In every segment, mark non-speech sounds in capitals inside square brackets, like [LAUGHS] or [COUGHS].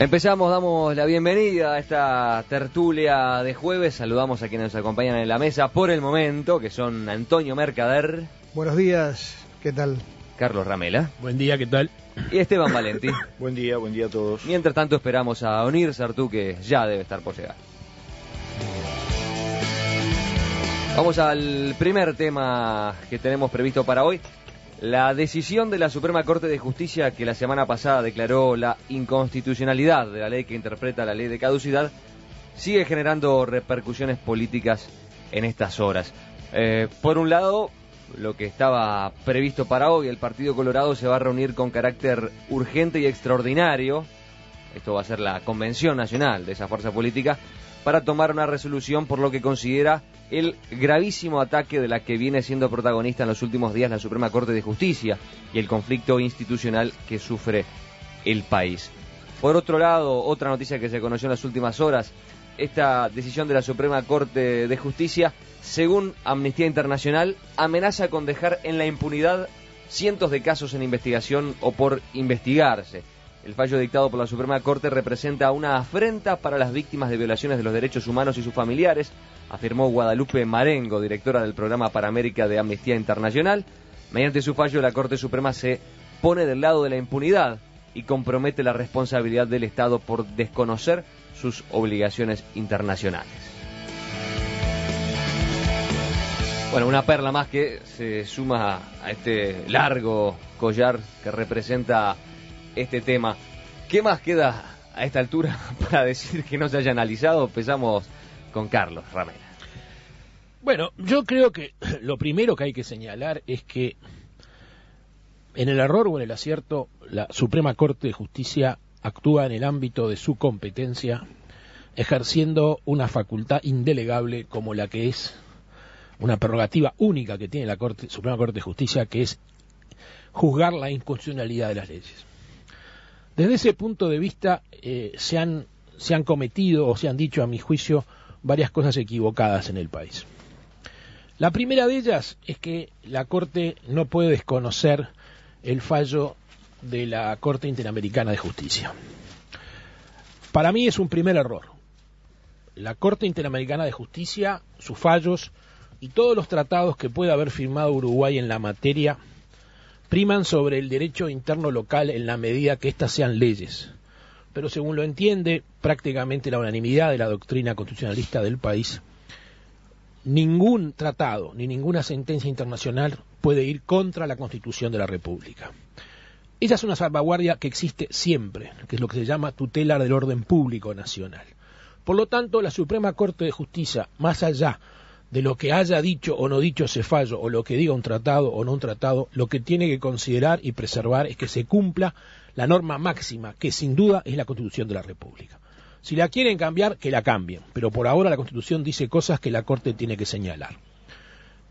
Empezamos, damos la bienvenida a esta tertulia de jueves. Saludamos a quienes nos acompañan en la mesa por el momento, que son Antonio Mercader. Buenos días, ¿qué tal? Carlos Ramela. Buen día, ¿qué tal? Y Esteban Valenti. [LAUGHS] buen día, buen día a todos. Mientras tanto esperamos a unirse Sartú, que ya debe estar por llegar. Vamos al primer tema que tenemos previsto para hoy, la decisión de la Suprema Corte de Justicia que la semana pasada declaró la inconstitucionalidad de la ley que interpreta la ley de caducidad sigue generando repercusiones políticas en estas horas. Eh, por un lado, lo que estaba previsto para hoy, el Partido Colorado se va a reunir con carácter urgente y extraordinario, esto va a ser la Convención Nacional de esa fuerza política, para tomar una resolución por lo que considera el gravísimo ataque de la que viene siendo protagonista en los últimos días la Suprema Corte de Justicia y el conflicto institucional que sufre el país. Por otro lado, otra noticia que se conoció en las últimas horas, esta decisión de la Suprema Corte de Justicia, según Amnistía Internacional, amenaza con dejar en la impunidad cientos de casos en investigación o por investigarse. El fallo dictado por la Suprema Corte representa una afrenta para las víctimas de violaciones de los derechos humanos y sus familiares, afirmó Guadalupe Marengo, directora del programa para América de Amnistía Internacional. Mediante su fallo, la Corte Suprema se pone del lado de la impunidad y compromete la responsabilidad del Estado por desconocer sus obligaciones internacionales. Bueno, una perla más que se suma a este largo collar que representa este tema. ¿Qué más queda a esta altura [LAUGHS] para decir que no se haya analizado? Empezamos con Carlos Ramera. Bueno, yo creo que [CLEARS THROAT] lo primero que hay que señalar es que en el error o en el acierto, la Suprema Corte de Justicia actúa en el ámbito de su competencia, ejerciendo una facultad indelegable como la que es una prerrogativa única que tiene la Corte, Suprema Corte de Justicia, que es juzgar la inconstitucionalidad de las leyes. Desde ese punto de vista eh, se, han, se han cometido o se han dicho, a mi juicio, varias cosas equivocadas en el país. La primera de ellas es que la Corte no puede desconocer el fallo de la Corte Interamericana de Justicia. Para mí es un primer error. La Corte Interamericana de Justicia, sus fallos y todos los tratados que pueda haber firmado Uruguay en la materia priman sobre el derecho interno local en la medida que éstas sean leyes. Pero según lo entiende prácticamente la unanimidad de la doctrina constitucionalista del país, ningún tratado ni ninguna sentencia internacional puede ir contra la Constitución de la República. Esa es una salvaguardia que existe siempre, que es lo que se llama tutela del orden público nacional. Por lo tanto, la Suprema Corte de Justicia, más allá de lo que haya dicho o no dicho ese fallo, o lo que diga un tratado o no un tratado, lo que tiene que considerar y preservar es que se cumpla la norma máxima, que sin duda es la Constitución de la República. Si la quieren cambiar, que la cambien, pero por ahora la Constitución dice cosas que la Corte tiene que señalar.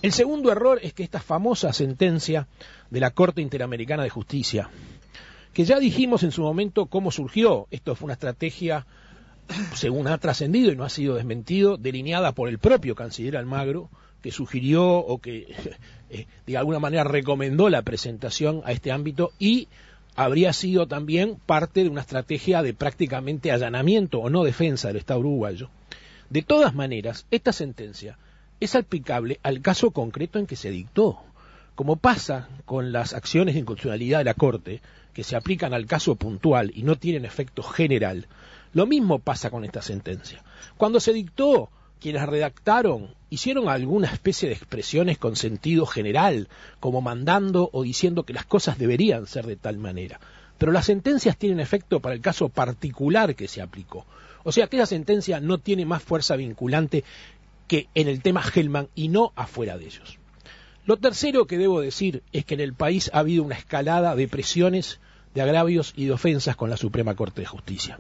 El segundo error es que esta famosa sentencia de la Corte Interamericana de Justicia, que ya dijimos en su momento cómo surgió, esto fue una estrategia según ha trascendido y no ha sido desmentido, delineada por el propio canciller Almagro, que sugirió o que [LAUGHS] eh, de alguna manera recomendó la presentación a este ámbito y habría sido también parte de una estrategia de prácticamente allanamiento o no defensa del Estado uruguayo. De todas maneras, esta sentencia es aplicable al caso concreto en que se dictó. Como pasa con las acciones de inconstitucionalidad de la Corte, que se aplican al caso puntual y no tienen efecto general, lo mismo pasa con esta sentencia. Cuando se dictó, quienes redactaron hicieron alguna especie de expresiones con sentido general, como mandando o diciendo que las cosas deberían ser de tal manera. Pero las sentencias tienen efecto para el caso particular que se aplicó. O sea, que esa sentencia no tiene más fuerza vinculante que en el tema Hellman y no afuera de ellos. Lo tercero que debo decir es que en el país ha habido una escalada de presiones, de agravios y de ofensas con la Suprema Corte de Justicia.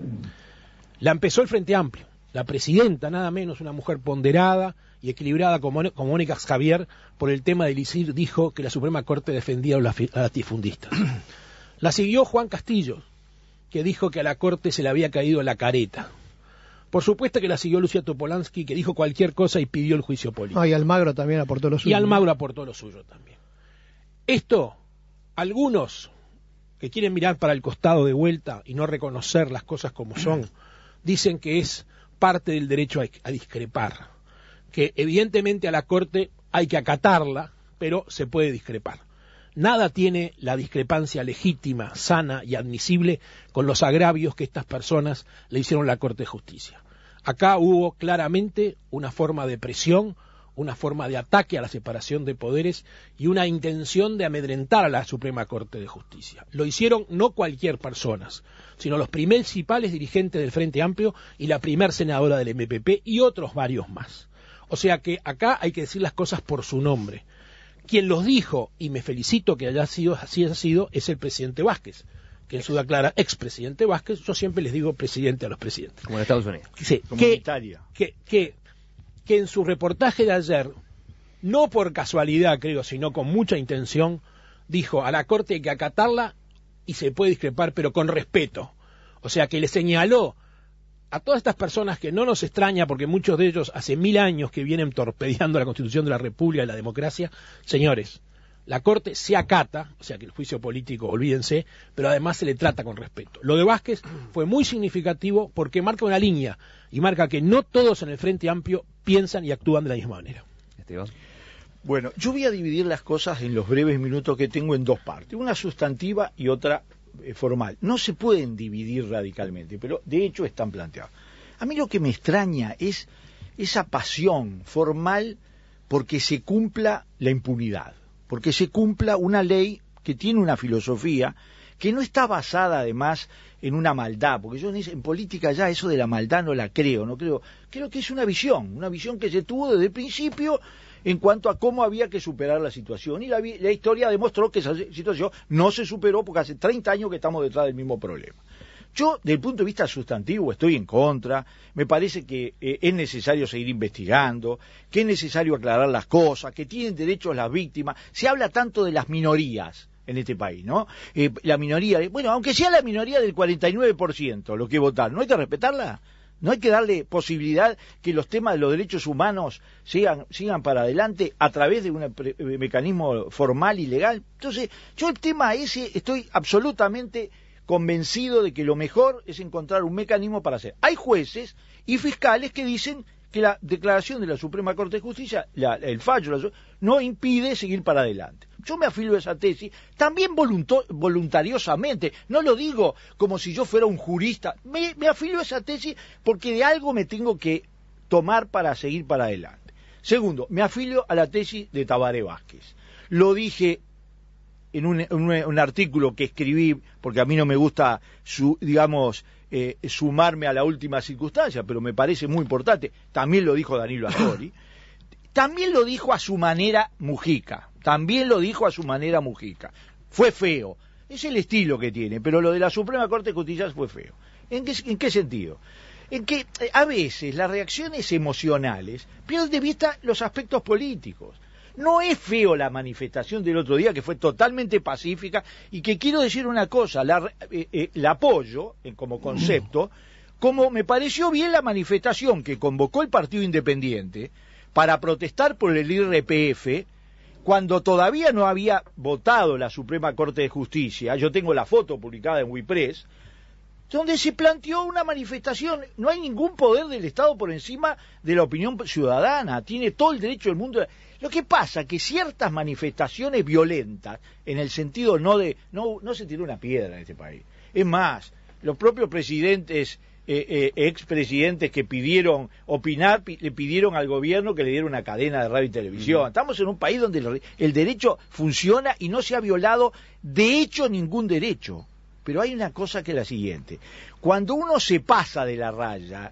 La empezó el Frente Amplio. La presidenta, nada menos, una mujer ponderada y equilibrada como, Mónica Javier, por el tema del ICIR, dijo que la Suprema Corte defendía a los latifundistas. [CLEARS THROAT] La siguió Juan Castillo, que dijo que a la Corte se le había caído la careta. Por supuesto que la siguió Lucia Topolansky, que dijo cualquier cosa y pidió el juicio político. Ah, y Almagro también aportó lo suyo. Y Almagro aportó lo suyo también. Esto, algunos que quieren mirar para el costado de vuelta y no reconocer las cosas como son, dicen que es parte del derecho a, discrepar, que evidentemente a la Corte hay que acatarla, pero se puede discrepar. Nada tiene la discrepancia legítima, sana y admisible con los agravios que estas personas le hicieron a la Corte de Justicia. Acá hubo claramente una forma de presión, una forma de ataque a la separación de poderes y una intención de amedrentar a la Suprema Corte de Justicia. Lo hicieron no cualquier persona, sino los principales dirigentes del Frente Amplio y la primer senadora del MPP y otros varios más. O sea que acá hay que decir las cosas por su nombre. Quien los dijo, y me felicito que haya sido así haya sido, es el presidente Vázquez que en su ex expresidente Vázquez, yo siempre les digo presidente a los presidentes. Como en Estados Unidos. Como en Italia. Que, que que en su reportaje de ayer, no por casualidad creo, sino con mucha intención, dijo a la Corte hay que acatarla y se puede discrepar, pero con respeto. O sea que le señaló a todas estas personas que no nos extraña, porque muchos de ellos hace mil años que vienen torpedeando la Constitución de la República y la democracia, señores, la Corte se acata, o sea que el juicio político, olvídense, pero además se le trata con respeto. Lo de Vázquez fue muy significativo porque marca una línea y marca que no todos en el Frente Amplio piensan y actúan de la misma manera. Esteban. Bueno, yo voy a dividir las cosas en los breves minutos que tengo en dos partes, una sustantiva y otra eh, formal. No se pueden dividir radicalmente, pero de hecho están planteados. A mí lo que me extraña es esa pasión formal porque se cumpla la impunidad, porque se cumpla una ley que tiene una filosofía que no está basada además en una maldad, porque yo en, política ya eso de la maldad no la creo, no creo, creo que es una visión, una visión que se tuvo desde el principio en cuanto a cómo había que superar la situación. Y la, historia demostró que esa situación no se superó porque hace 30 años que estamos detrás del mismo problema. Yo, desde el punto de vista sustantivo, estoy en contra. Me parece que eh, es necesario seguir investigando, que es necesario aclarar las cosas, que tienen derechos las víctimas. Se habla tanto de las minorías en este país, ¿no? Eh, la minoría, bueno, aunque sea la minoría del 49% lo que votar, ¿no hay que respetarla? ¿No hay que darle posibilidad que los temas de los derechos humanos sigan, sigan para adelante a través de un eh, mecanismo formal y legal? Entonces, yo el tema ese estoy absolutamente convencido de que lo mejor es encontrar un mecanismo para hacer. Hay jueces y fiscales que dicen que la declaración de la Suprema Corte de Justicia, el fallo, no impide seguir para adelante. Yo me afilo a esa tesis, también voluntariosamente, no lo digo como si yo fuera un jurista, me, me afilo a esa tesis porque de algo me tengo que tomar para seguir para adelante. Segundo, me afilio a la tesis de Tabaré Vázquez. Lo dije en un, artículo que escribí, porque a mí no me gusta su, digamos, eh, sumarme a la última circunstancia, pero me parece muy importante. También lo dijo Danilo Astori. [CLEARS THROAT] También lo dijo a su manera Mujica. También lo dijo a su manera Mujica. Fue feo. Es el estilo que tiene, pero lo de la Suprema Corte de Justicia fue feo. ¿En qué, en qué sentido? En que eh, a veces las reacciones emocionales pierden de vista los aspectos políticos. No es feo la manifestación del otro día, que fue totalmente pacífica, y que quiero decir una cosa, la, eh, eh, apoyo eh, como concepto, como me pareció bien la manifestación que convocó el Partido Independiente para protestar por el IRPF, cuando todavía no había votado la Suprema Corte de Justicia, yo tengo la foto publicada en WiPress, donde se planteó una manifestación. No hay ningún poder del Estado por encima de la opinión ciudadana. Tiene todo el derecho del mundo. Lo que pasa que ciertas manifestaciones violentas, en el sentido no de, no, se tiró una piedra en este país. Es más, los propios presidentes, eh, eh, expresidentes que pidieron opinar, le pidieron al gobierno que le diera una cadena de radio y televisión. Estamos en un país donde el, derecho funciona y no se ha violado de hecho ningún derecho. Pero hay una cosa que es la siguiente. Cuando uno se pasa de la raya,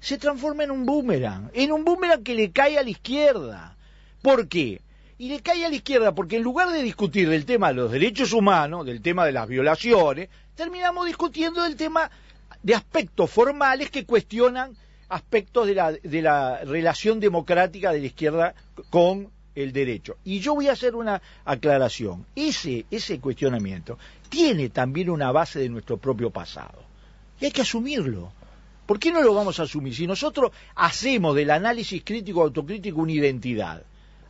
se transforma en un boomerang, en un boomerang que le cae a la izquierda. ¿Por qué? Y le cae a la izquierda porque en lugar de discutir del tema de los derechos humanos, del tema de las violaciones, terminamos discutiendo del tema de aspectos formales que cuestionan aspectos de la, relación democrática de la izquierda con el derecho. Y yo voy a hacer una aclaración. ese cuestionamiento tiene también una base de nuestro propio pasado. Y hay que asumirlo. ¿Por qué no lo vamos a asumir? Si nosotros hacemos del análisis crítico autocrítico una identidad,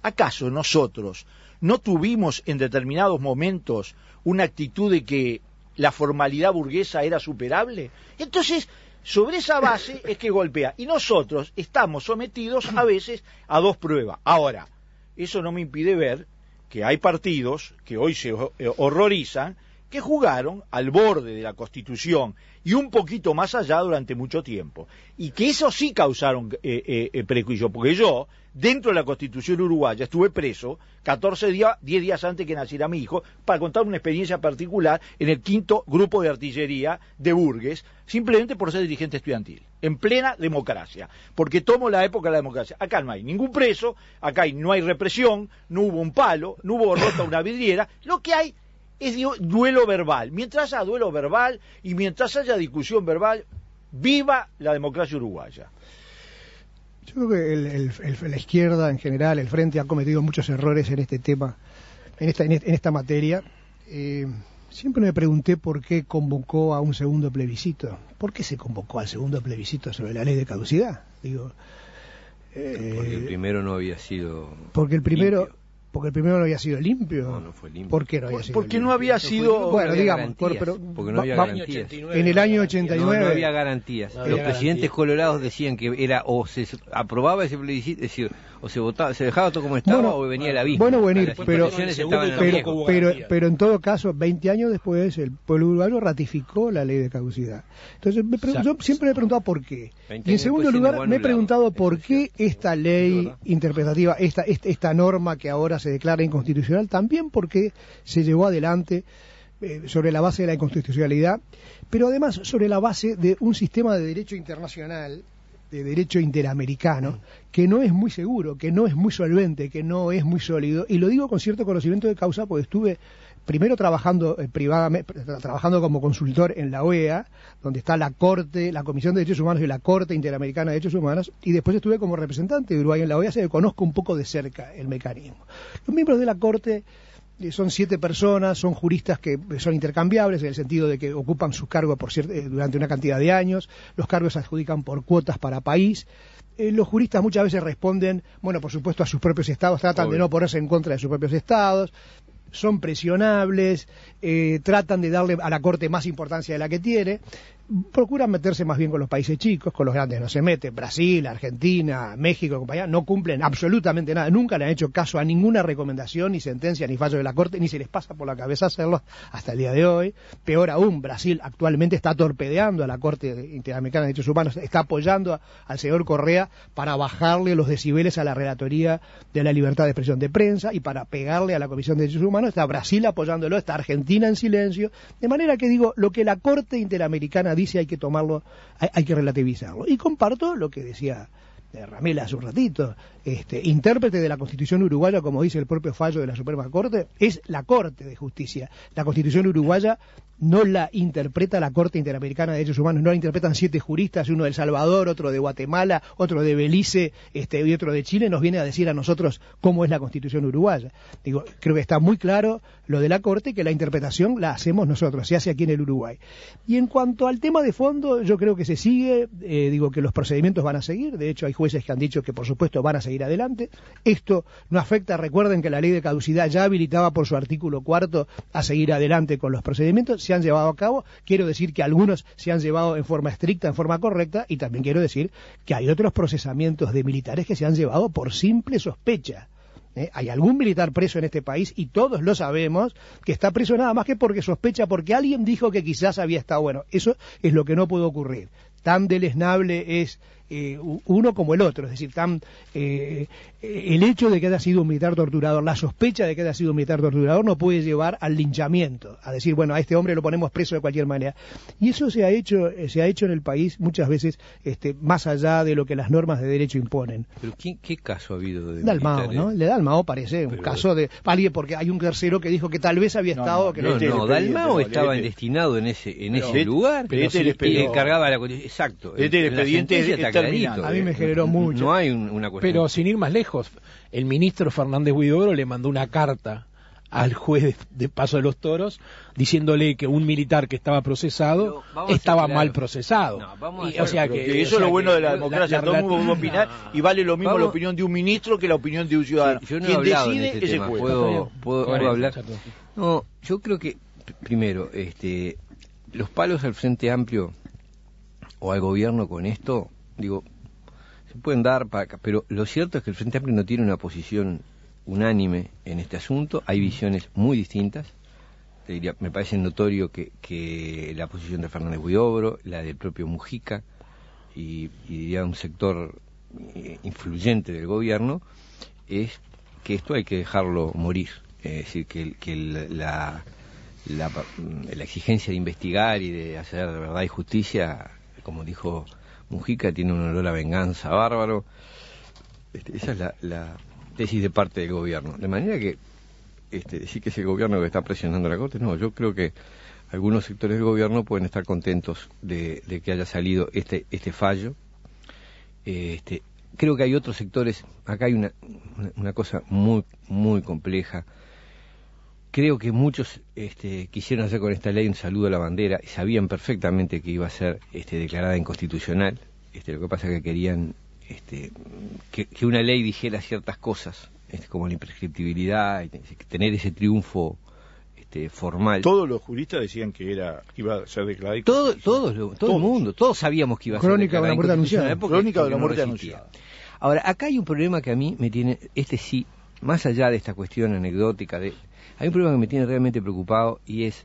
¿Acaso nosotros no tuvimos en determinados momentos una actitud de que la formalidad burguesa era superable? Entonces, sobre esa base es que golpea. Y nosotros estamos sometidos a veces a dos pruebas. Ahora, eso no me impide ver que hay partidos que hoy se eh, horrorizan que jugaron al borde de la Constitución y un poquito más allá durante mucho tiempo. Y que eso sí causaron eh, eh, eh, prejuicio, porque yo, dentro de la Constitución uruguaya, estuve preso 14 días, 10 días antes que naciera mi hijo, para contar una experiencia particular en el quinto grupo de artillería de Burgues, simplemente por ser dirigente estudiantil, en plena democracia, porque tomo la época de la democracia. Acá no hay ningún preso, acá no hay represión, no hubo un palo, no hubo rota una vidriera, lo que hay es duelo verbal. Mientras haya duelo verbal y mientras haya discusión verbal, viva la democracia uruguaya. Yo creo que el, la izquierda en general, el Frente, ha cometido muchos errores en este tema, en esta, materia. Eh, siempre me pregunté por qué convocó a un segundo plebiscito. ¿Por qué se convocó al segundo plebiscito sobre la ley de caducidad? Digo, porque el eh, primero no había sido. Porque el primero. Porque el primero no había sido limpio. No, no fue limpio. ¿Por qué no había sido Porque no había sido. bueno, digamos, garantías. en el año 89. No, había garantías. Los presidentes colorados decían que era o se aprobaba ese plebiscito, es decir, o se votaba, se dejaba todo como estaba o venía la vista. Bueno, venir, pero, pero, pero, en todo caso, 20 años después, el pueblo urbano ratificó la ley de caducidad. Entonces, yo siempre me he preguntado por qué. Y en segundo lugar, me he preguntado por qué esta ley interpretativa, esta, esta norma que ahora se declara inconstitucional también porque se llevó adelante eh, sobre la base de la inconstitucionalidad, pero además sobre la base de un sistema de derecho internacional, de derecho interamericano, que no es muy seguro, que no es muy solvente, que no es muy sólido, y lo digo con cierto conocimiento de causa porque estuve primero trabajando eh, privadamente, trabajando como consultor en la OEA, donde está la Corte, la Comisión de Derechos Humanos y la Corte Interamericana de Derechos Humanos, y después estuve como representante de Uruguay en la OEA, se que conozco un poco de cerca el mecanismo. Los miembros de la Corte eh, son siete personas, son juristas que eh, son intercambiables en el sentido de que ocupan sus cargos por cierto durante una cantidad de años, los cargos se adjudican por cuotas para país. los juristas muchas veces responden, bueno, por supuesto, a sus propios estados, tratan de no ponerse en contra de sus propios estados son presionables, eh, tratan de darle a la Corte más importancia de la que tiene procuran meterse más bien con los países chicos, con los grandes no se mete Brasil, Argentina, México, compañía, no cumplen absolutamente nada, nunca le han hecho caso a ninguna recomendación, ni sentencia, ni fallo de la Corte, ni se les pasa por la cabeza hacerlo hasta el día de hoy. Peor aún, Brasil actualmente está torpedeando a la Corte Interamericana de Derechos Humanos, está apoyando al señor Correa para bajarle los decibeles a la Relatoría de la Libertad de Expresión de Prensa y para pegarle a la Comisión de Derechos Humanos, está Brasil apoyándolo, está Argentina en silencio, de manera que digo, lo que la Corte Interamericana dice hay que tomarlo, hay, que relativizarlo. Y comparto lo que decía eh, Ramela hace un ratito, este, intérprete de la Constitución uruguaya, como dice el propio fallo de la Suprema Corte, es la Corte de Justicia. La Constitución uruguaya no la interpreta la Corte Interamericana de Derechos Humanos, no la interpretan siete juristas, uno de El Salvador, otro de Guatemala, otro de Belice este, y otro de Chile, nos viene a decir a nosotros cómo es la Constitución uruguaya. Digo, creo que está muy claro lo de la Corte, que la interpretación la hacemos nosotros, se hace aquí en el Uruguay. Y en cuanto al tema de fondo, yo creo que se sigue, eh, digo que los procedimientos van a seguir, de hecho hay jueces que han dicho que por supuesto van a seguir adelante. Esto no afecta, recuerden que la ley de caducidad ya habilitaba por su artículo cuarto a seguir adelante con los procedimientos, se han llevado a cabo, quiero decir que algunos se han llevado en forma estricta, en forma correcta, y también quiero decir que hay otros procesamientos de militares que se han llevado por simple sospecha. ¿eh? Hay algún militar preso en este país y todos lo sabemos que está preso nada más que porque sospecha, porque alguien dijo que quizás había estado bueno. Eso es lo que no puede ocurrir. Tan deleznable es eh, uno como el otro, es decir, eh, el hecho de que haya sido un militar torturador, la sospecha de que haya sido un militar torturador no puede llevar al linchamiento, a decir, bueno, a este hombre lo ponemos preso de cualquier manera. Y eso se ha hecho, eh, se ha hecho en el país muchas veces este, más allá de lo que las normas de derecho imponen. qué, caso ha habido de Dalmao, ¿no? Le Dalmao parece un caso de... porque hay un tercero que dijo que tal vez había estado... No, que no, Dalmao estaba este. destinado en ese, en ese este- lugar. encargaba Exacto. Este el expediente eh. A mí me generó mucho. Pero sin ir más lejos, el ministro Fernández Huidobro le mandó una carta al juez de, Paso de los Toros diciéndole que un militar que estaba procesado estaba mal procesado. y, eso es lo bueno de la democracia, todo opinar y vale lo mismo la opinión de un ministro que la opinión de un ciudadano. Quien decide ese juez. ¿Puedo, hablar? No, yo creo que primero, este los palos al Frente Amplio o al gobierno con esto digo, se pueden dar para acá, pero lo cierto es que el Frente Amplio no tiene una posición unánime en este asunto, hay visiones muy distintas. me parece notorio que, la posición de Fernández Huidobro, la del propio Mujica y, diría un sector eh, influyente del gobierno es que esto hay que dejarlo morir, es decir, que, que la, la, la exigencia de investigar y de hacer verdad y justicia, como dijo Mujica tiene un olor a venganza bárbaro. Este, esa es la, tesis de parte del gobierno. De manera que este, decir que es el gobierno que está presionando a la Corte, no, yo creo que algunos sectores del gobierno pueden estar contentos de, que haya salido este, este, fallo. Este, creo que hay otros sectores, acá hay una, una cosa muy, muy compleja creo que muchos este, quisieron hacer con esta ley un saludo a la bandera y sabían perfectamente que iba a ser este, declarada inconstitucional. Este, lo que pasa es que querían este, que, una ley dijera ciertas cosas, este, como la imprescriptibilidad, tener ese triunfo este, formal. Todos los juristas decían que era iba a ser declarada. Todo, todos, todo el mundo, todos sabíamos que iba a ser declarada. De la anunciada. Crónica de la muerte anunciada. Ahora, acá hay un problema que a mí me tiene, este sí, más allá de esta cuestión anecdótica de hay un problema que me tiene realmente preocupado y es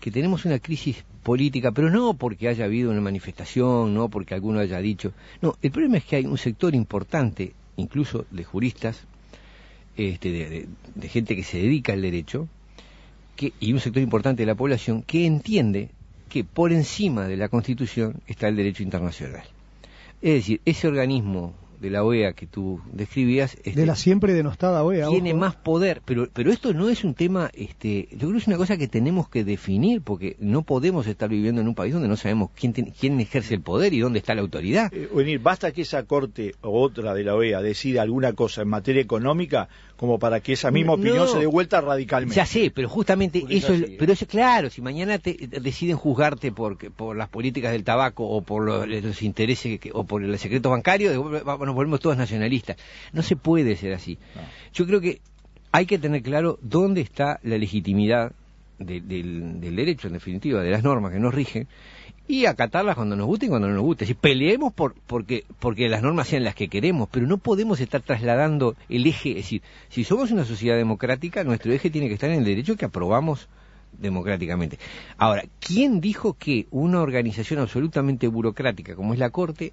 que tenemos una crisis política, pero no porque haya habido una manifestación, no porque alguno haya dicho. No, el problema es que hay un sector importante, incluso de juristas, este, de, gente que se dedica al derecho, que, y un sector importante de la población que entiende que por encima de la Constitución está el derecho internacional. Es decir, ese organismo de la OEA que tú describías... de este, la siempre denostada OEA. Tiene más poder, pero, pero esto no es un tema, este, yo creo que es una cosa que tenemos que definir, porque no podemos estar viviendo en un país donde no sabemos quién, quién ejerce el poder y dónde está la autoridad. Eh, basta que esa corte o otra de la OEA decida alguna cosa en materia económica como para que esa misma opinión se dé vuelta radicalmente. Ya sé, pero justamente eso, es, ¿eh? pero eso, claro, si mañana te eh, deciden juzgarte por, por las políticas del tabaco o por los, intereses o por el secreto bancario, bueno, nos volvemos todos nacionalistas. No se puede ser así. Yo creo que hay que tener claro dónde está la legitimidad del, derecho, en definitiva, de las normas que nos rigen, y acatarlas cuando nos guste y cuando no nos guste. Si peleemos por, porque, porque las normas sean las que queremos, pero no podemos estar trasladando el eje. Es decir, si somos una sociedad democrática, nuestro eje tiene que estar en el derecho que aprobamos democráticamente. Ahora, ¿quién dijo que una organización absolutamente burocrática como es la Corte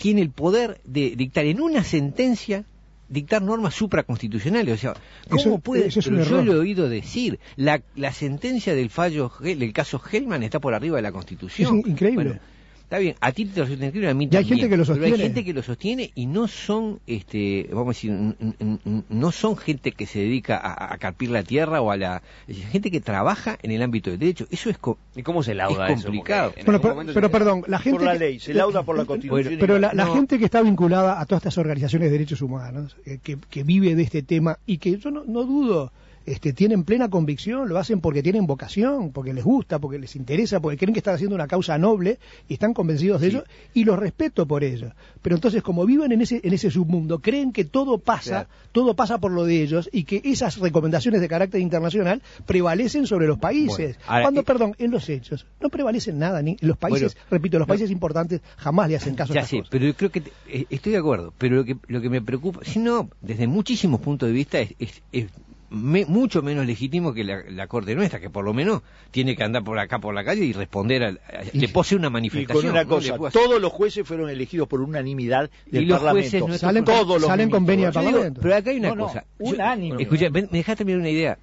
tiene el poder de dictar en una sentencia dictar normas supraconstitucionales. O sea, ¿cómo puede? yo lo he oído decir. La, la sentencia del fallo del caso Hellman está por arriba de la Constitución. Es increíble. Está bien, a ti te lo hay gente que lo sostiene. hay gente que lo sostiene y no son, este, vamos a decir, no son gente que se dedica a, carpir la tierra o a la... gente que trabaja en el ámbito del derecho. Eso es, co ¿Y se lauda es complicado. pero, perdón, la gente... Por la ley, se lauda por la Constitución. pero la, gente que está vinculada a todas estas organizaciones de derechos humanos, eh, que, que, vive de este tema y que yo no, no dudo este, tienen plena convicción, lo hacen porque tienen vocación, porque les gusta, porque les interesa, porque creen que están haciendo una causa noble y están convencidos de ello y los respeto por ello. Pero entonces, como viven en ese, en ese submundo, creen que todo pasa, todo pasa por lo de ellos y que esas recomendaciones de carácter internacional prevalecen sobre los países. Cuando, eh, perdón, en los hechos, no prevalecen nada, ni los países, repito, los países importantes jamás le hacen caso a pero yo creo que eh, estoy de acuerdo, pero lo que, lo que me preocupa, si no, desde muchísimos puntos de vista es, es mucho menos legítimo que la, Corte nuestra, que por lo menos tiene que andar por acá, por la calle y responder, le posee una manifestación. todos los jueces fueron elegidos por unanimidad del y los Parlamento. salen, todos pero acá hay una cosa. unánime. escucha, me dejaste mirar una idea.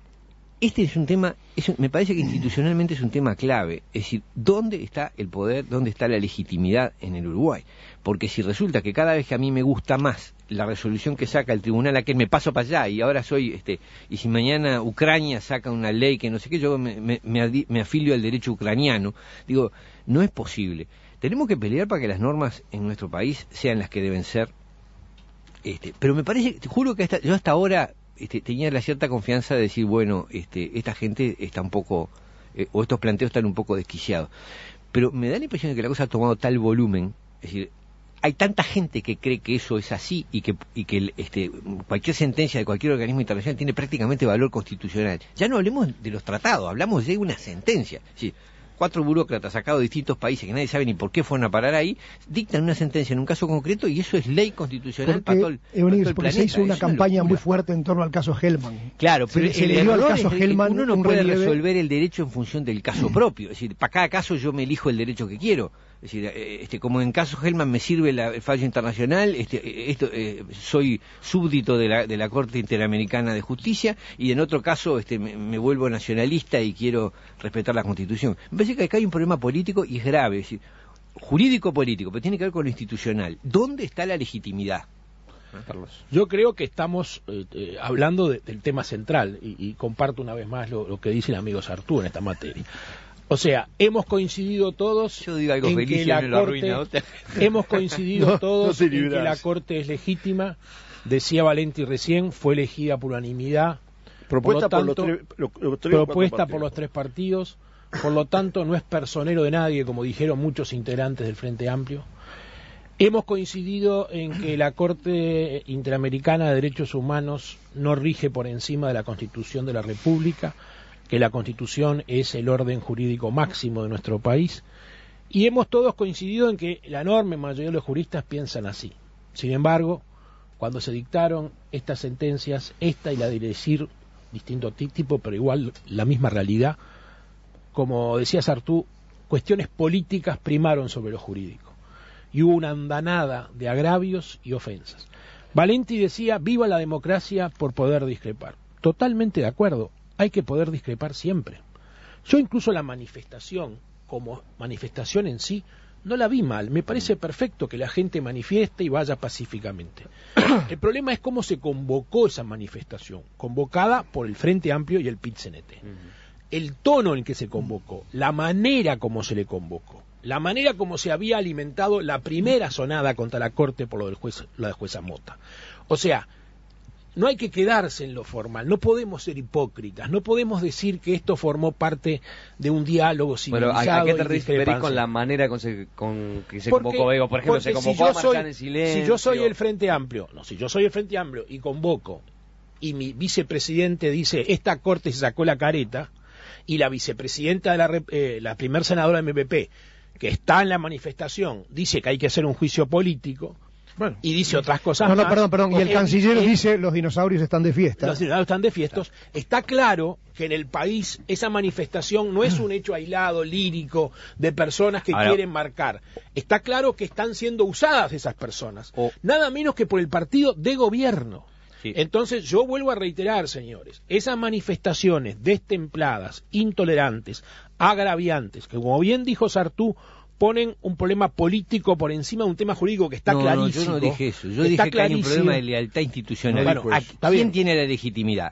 Este es un tema, me parece que institucionalmente es un tema clave. Es decir, ¿dónde está el poder, dónde está la legitimidad en el Uruguay? Porque si resulta que cada vez que a mí me gusta más la resolución que saca el tribunal aquel, me paso para allá y ahora soy, este, y si mañana Ucrania saca una ley que no sé qué, yo me, me, afilio al derecho ucraniano. Digo, no es posible. Tenemos que pelear para que las normas en nuestro país sean las que deben ser. Este, pero me parece, juro que yo hasta ahora este, tenía la cierta confianza de decir, bueno, este, esta gente está un poco, eh, o estos planteos están un poco desquiciados. Pero me da la impresión de que la cosa ha tomado tal volumen, es decir, hay tanta gente que cree que eso es así y que, y que este, cualquier sentencia de cualquier organismo internacional tiene prácticamente valor constitucional. Ya no hablemos de los tratados, hablamos de una sentencia. cuatro burócratas sacados de distintos países que nadie sabe ni por qué fueron a parar ahí, dictan una sentencia en un caso concreto y eso es ley constitucional para todo el, se hizo una campaña muy fuerte en torno al caso Hellman. Claro, pero el, es uno no puede resolver el derecho en función del caso [CLEARS THROAT] propio. Es decir, para cada caso yo me elijo el derecho que quiero. Es decir, eh, este, como en caso Helman me sirve la, el fallo internacional, este, eh, eh, soy súbdito de la, Corte Interamericana de Justicia y en otro caso este, me, vuelvo nacionalista y quiero respetar la Constitución. Me parece que acá hay un problema político y es grave, es decir, jurídico-político, pero tiene que ver con lo institucional. ¿Dónde está la legitimidad? Ah, Carlos. Yo creo que estamos hablando del tema central y, comparto una vez más lo, que dicen amigos amigo en esta materia. O sea, hemos coincidido todos en que la, corte, hemos coincidido todos en que la corte es legítima. Decía Valenti recién, fue elegida por unanimidad. propuesta por los tres partidos. Por lo tanto, no es personero de nadie, como dijeron muchos integrantes del Frente Amplio. Hemos coincidido en que la Corte Interamericana de Derechos Humanos no rige por encima de la Constitución de la República, que la Constitución es el orden jurídico máximo de nuestro país, y hemos todos coincidido en que la enorme mayoría de los juristas piensan así. Sin embargo, cuando se dictaron estas sentencias, esta y la de decir distinto tipo, pero igual la misma realidad, como decía Sartú, cuestiones políticas primaron sobre lo jurídico y hubo una andanada de agravios y ofensas. Valenti decía, viva la democracia por poder discrepar. Totalmente de acuerdo hay que poder discrepar siempre. Yo incluso la manifestación, como manifestación en sí, no la vi mal. Me parece perfecto que la gente manifieste y vaya pacíficamente. [COUGHS] El problema es cómo se convocó esa manifestación, convocada por el Frente Amplio y el pit El tono en que se convocó, la manera como se le convocó, la manera como se había alimentado la primera sonada contra la Corte por lo del juez, la de jueza Mota. O sea, no hay que quedarse en lo formal, no podemos ser hipócritas, no podemos decir que esto formó parte de un diálogo civilizado. ¿a, qué con la manera con, que se convocó Por ejemplo, se convocó si a Si yo soy el Frente Amplio, no, si yo soy el Frente Amplio y convoco y mi vicepresidente dice, esta corte se sacó la careta, y la vicepresidenta de la, eh, la primer senadora de MPP, que está en la manifestación, dice que hay que hacer un juicio político, y dice otras cosas. No, no, perdón, perdón. Y el canciller dice los dinosaurios están de fiesta. Los dinosaurios están de fiestas. Está claro que en el país esa manifestación no es [CLEARS THROAT] un hecho aislado, lírico, de personas que quieren marcar. Está claro que están siendo usadas esas personas. Nada menos que por el partido de gobierno. Entonces yo vuelvo a reiterar, señores, esas manifestaciones destempladas, intolerantes, agraviantes, que como bien dijo Sartú, ponen un problema político por encima de un tema jurídico que está clarísimo. No, yo no dije eso. Yo dije que hay un problema de lealtad institucional. ¿Quién tiene la legitimidad?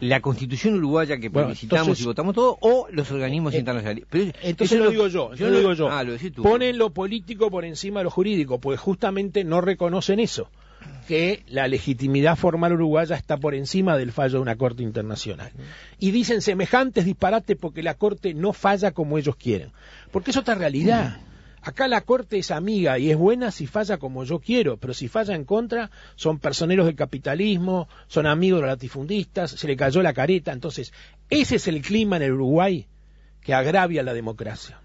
la constitución uruguaya que publicitamos y votamos todo o los organismos eh, internacionales. Eso entonces lo, digo yo, ah, Ponen lo político por encima de lo jurídico, pues justamente no reconocen eso que la legitimidad formal uruguaya está por encima del fallo de una Corte Internacional. Y dicen semejantes disparates porque la Corte no falla como ellos quieren. Porque es otra realidad. Acá la Corte es amiga y es buena si falla como yo quiero, pero si falla en contra, son personeros del capitalismo, son amigos de los latifundistas, se le cayó la careta. Entonces, ese es el clima en el Uruguay que agravia la democracia.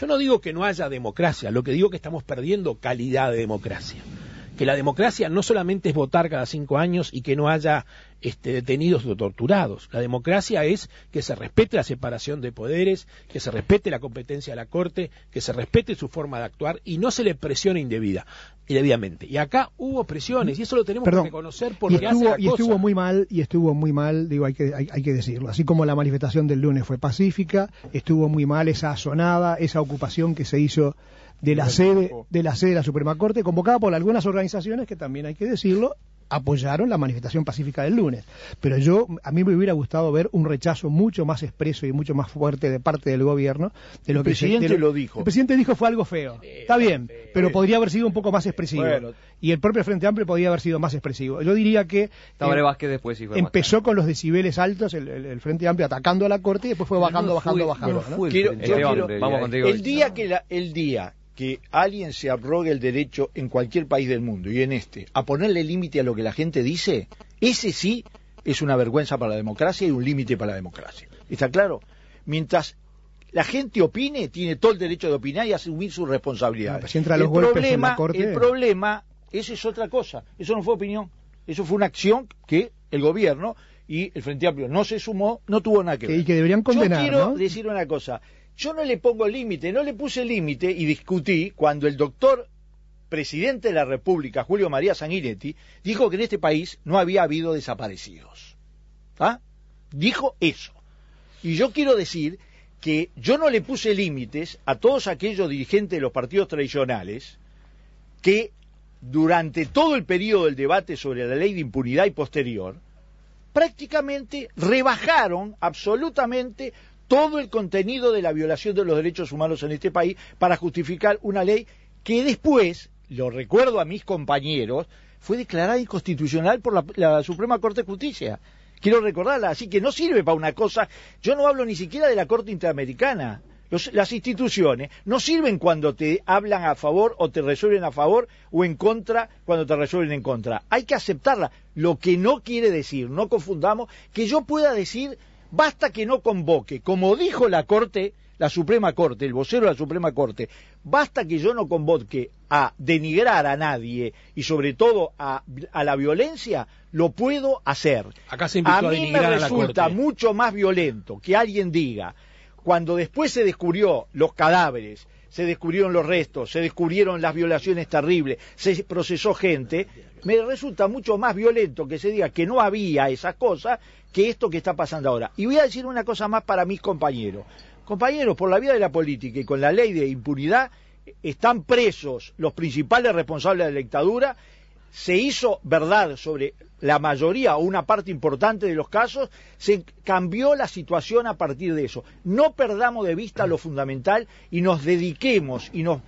Yo no digo que no haya democracia, lo que digo que estamos perdiendo calidad de democracia que la democracia no solamente es votar cada cinco años y que no haya este, detenidos o torturados. La democracia es que se respete la separación de poderes, que se respete la competencia de la Corte, que se respete su forma de actuar y no se le presione indebidamente. Y acá hubo presiones y eso lo tenemos que reconocer porque y estuvo, hace y estuvo muy mal y estuvo muy mal, digo, hay que, hay, que decirlo. Así como la manifestación del lunes fue pacífica, estuvo muy mal esa asonada, esa ocupación que se hizo de la, sede, de la sede de la Suprema Corte, convocada por algunas organizaciones que también hay que decirlo, apoyaron la manifestación pacífica del lunes. Pero yo, a mí me hubiera gustado ver un rechazo mucho más expreso y mucho más fuerte de parte del gobierno. De lo el presidente lo, dijo. El presidente dijo fue algo feo. Está bien, pero podría haber sido un poco más expresivo. Y el propio Frente Amplio podría haber sido más expresivo. Yo diría que eh, después empezó con los decibeles altos el, Frente Amplio atacando a la Corte y después fue bajando, bajando, bajando. el día que el día que alguien se abrogue el derecho en cualquier país del mundo, y en este, a ponerle límite a lo que la gente dice, ese sí es una vergüenza para la democracia y un límite para la democracia. ¿Está claro? Mientras la gente opine, tiene todo el derecho de opinar y asumir su responsabilidad. Pues el, problema, el problema, eso es otra cosa, eso no fue opinión, eso fue una acción que el gobierno y el Frente Amplio no se sumó, no tuvo nada que ver. Y que deberían condenar, Yo quiero decir una cosa, yo no le pongo límite, no le puse límite y discutí cuando el doctor presidente de la República, Julio María Sanguinetti, dijo que en este país no había habido desaparecidos. ¿Ah? Dijo eso. Y yo quiero decir que yo no le puse límites a todos aquellos dirigentes de los partidos tradicionales que durante todo el periodo del debate sobre la ley de impunidad y posterior, prácticamente rebajaron absolutamente todo el contenido de la violación de los derechos humanos en este país para justificar una ley que después, lo recuerdo a mis compañeros, fue declarada inconstitucional por la, Suprema Corte de Justicia. Quiero recordarla, así que no sirve para una cosa. Yo no hablo ni siquiera de la Corte Interamericana. las instituciones no sirven cuando te hablan a favor o te resuelven a favor o en contra cuando te resuelven en contra. Hay que aceptarla. Lo que no quiere decir, no confundamos, que yo pueda decir Basta que no convoque, como dijo la Corte, la Suprema Corte, el vocero de la Suprema Corte, basta que yo no convoque a denigrar a nadie y sobre todo a, la violencia, lo puedo hacer. Acá se a mí me resulta mucho más violento que alguien diga, cuando después se descubrió los cadáveres se descubrieron los restos, se descubrieron las violaciones terribles, se procesó gente, me resulta mucho más violento que se diga que no había esas cosas que esto que está pasando ahora. Y voy a decir una cosa más para mis compañeros. Compañeros, por la vida de la política y con la ley de impunidad, están presos los principales responsables de la dictadura se hizo verdad sobre la mayoría o una parte importante de los casos, se cambió la situación a partir de eso. No perdamos de vista lo fundamental y nos dediquemos y nos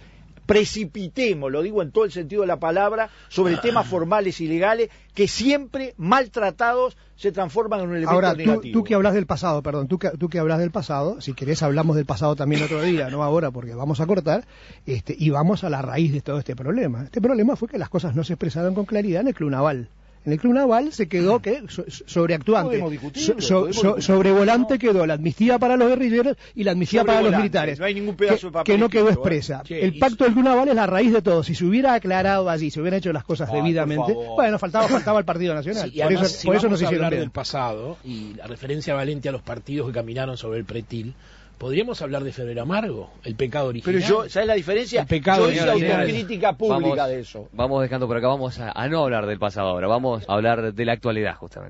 precipitemos, lo digo en todo el sentido de la palabra, sobre ah. temas formales y legales que siempre maltratados se transforman en un elemento ahora, tú, tú que hablas del pasado, perdón, tú que, tú que hablas del pasado, si querés hablamos del pasado también otro día, no ahora porque vamos a cortar, este, y vamos a la raíz de todo este problema. Este problema fue que las cosas no se expresaron con claridad en el Clunaval. En el Club Naval se quedó sobreactuante. sobrevolante quedó la amnistía para los guerrilleros y la amnistía para los militares. que, no quedó ¿eh? expresa. el pacto del Club Naval es la raíz de todo. Si se hubiera aclarado allí, se hubieran hecho las cosas debidamente, bueno, faltaba, faltaba el Partido Nacional. por eso, nos del pasado y la referencia valente a los partidos que caminaron sobre el pretil podríamos hablar de Febrero Amargo, el pecado original. Pero yo, ¿sabes la diferencia? pecado yo hice autocrítica pública de eso. Vamos dejando por acá, vamos a no hablar del pasado ahora, vamos a hablar de la actualidad justamente.